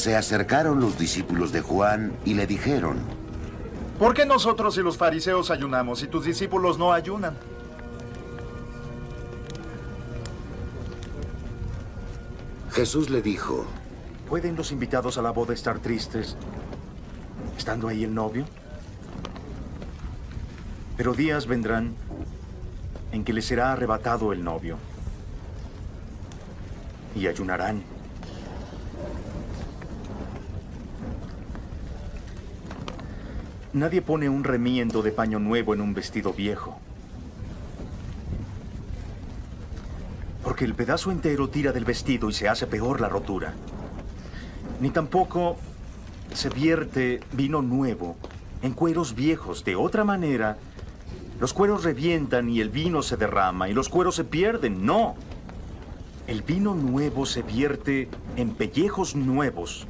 se acercaron los discípulos de Juan y le dijeron, ¿por qué nosotros y los fariseos ayunamos y tus discípulos no ayunan? Jesús le dijo, ¿pueden los invitados a la boda estar tristes estando ahí el novio? Pero días vendrán en que les será arrebatado el novio y ayunarán Nadie pone un remiendo de paño nuevo en un vestido viejo. Porque el pedazo entero tira del vestido y se hace peor la rotura. Ni tampoco se vierte vino nuevo en cueros viejos. De otra manera, los cueros revientan y el vino se derrama y los cueros se pierden. No. El vino nuevo se vierte en pellejos nuevos.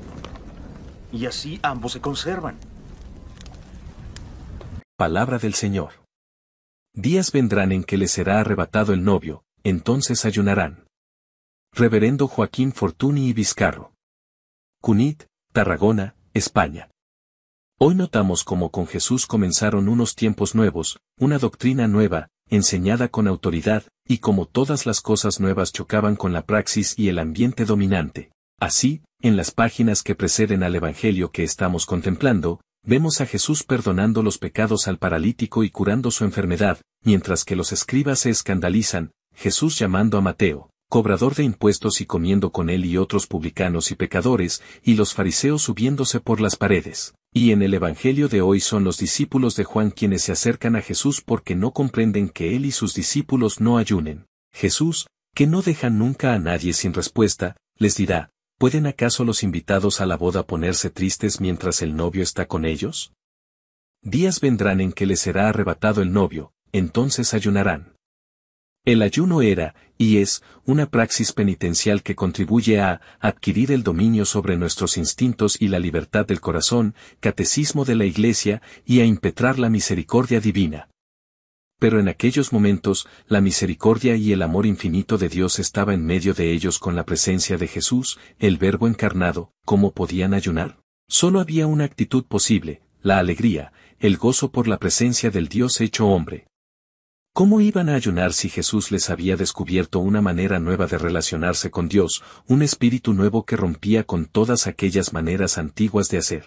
Y así ambos se conservan. Palabra del Señor. Días vendrán en que le será arrebatado el novio, entonces ayunarán. Reverendo Joaquín Fortuny y Vizcarro. Cunit, Tarragona, España. Hoy notamos cómo con Jesús comenzaron unos tiempos nuevos, una doctrina nueva, enseñada con autoridad, y como todas las cosas nuevas chocaban con la praxis y el ambiente dominante. Así, en las páginas que preceden al Evangelio que estamos contemplando, vemos a Jesús perdonando los pecados al paralítico y curando su enfermedad, mientras que los escribas se escandalizan, Jesús llamando a Mateo, cobrador de impuestos y comiendo con él y otros publicanos y pecadores, y los fariseos subiéndose por las paredes. Y en el Evangelio de hoy son los discípulos de Juan quienes se acercan a Jesús porque no comprenden que él y sus discípulos no ayunen. Jesús, que no deja nunca a nadie sin respuesta, les dirá, ¿Pueden acaso los invitados a la boda ponerse tristes mientras el novio está con ellos? Días vendrán en que les será arrebatado el novio, entonces ayunarán. El ayuno era, y es, una praxis penitencial que contribuye a adquirir el dominio sobre nuestros instintos y la libertad del corazón, catecismo de la Iglesia, y a impetrar la misericordia divina pero en aquellos momentos, la misericordia y el amor infinito de Dios estaba en medio de ellos con la presencia de Jesús, el Verbo encarnado, ¿cómo podían ayunar? Solo había una actitud posible, la alegría, el gozo por la presencia del Dios hecho hombre. ¿Cómo iban a ayunar si Jesús les había descubierto una manera nueva de relacionarse con Dios, un espíritu nuevo que rompía con todas aquellas maneras antiguas de hacer?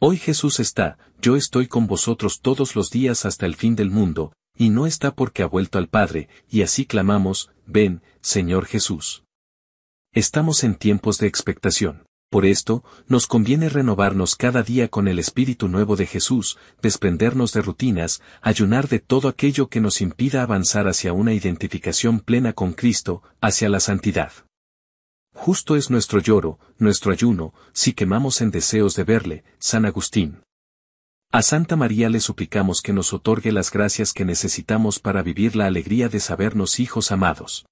Hoy Jesús está, yo estoy con vosotros todos los días hasta el fin del mundo, y no está porque ha vuelto al Padre, y así clamamos, ven, Señor Jesús. Estamos en tiempos de expectación. Por esto, nos conviene renovarnos cada día con el Espíritu nuevo de Jesús, desprendernos de rutinas, ayunar de todo aquello que nos impida avanzar hacia una identificación plena con Cristo, hacia la santidad. Justo es nuestro lloro, nuestro ayuno, si quemamos en deseos de verle, San Agustín. A Santa María le suplicamos que nos otorgue las gracias que necesitamos para vivir la alegría de sabernos hijos amados.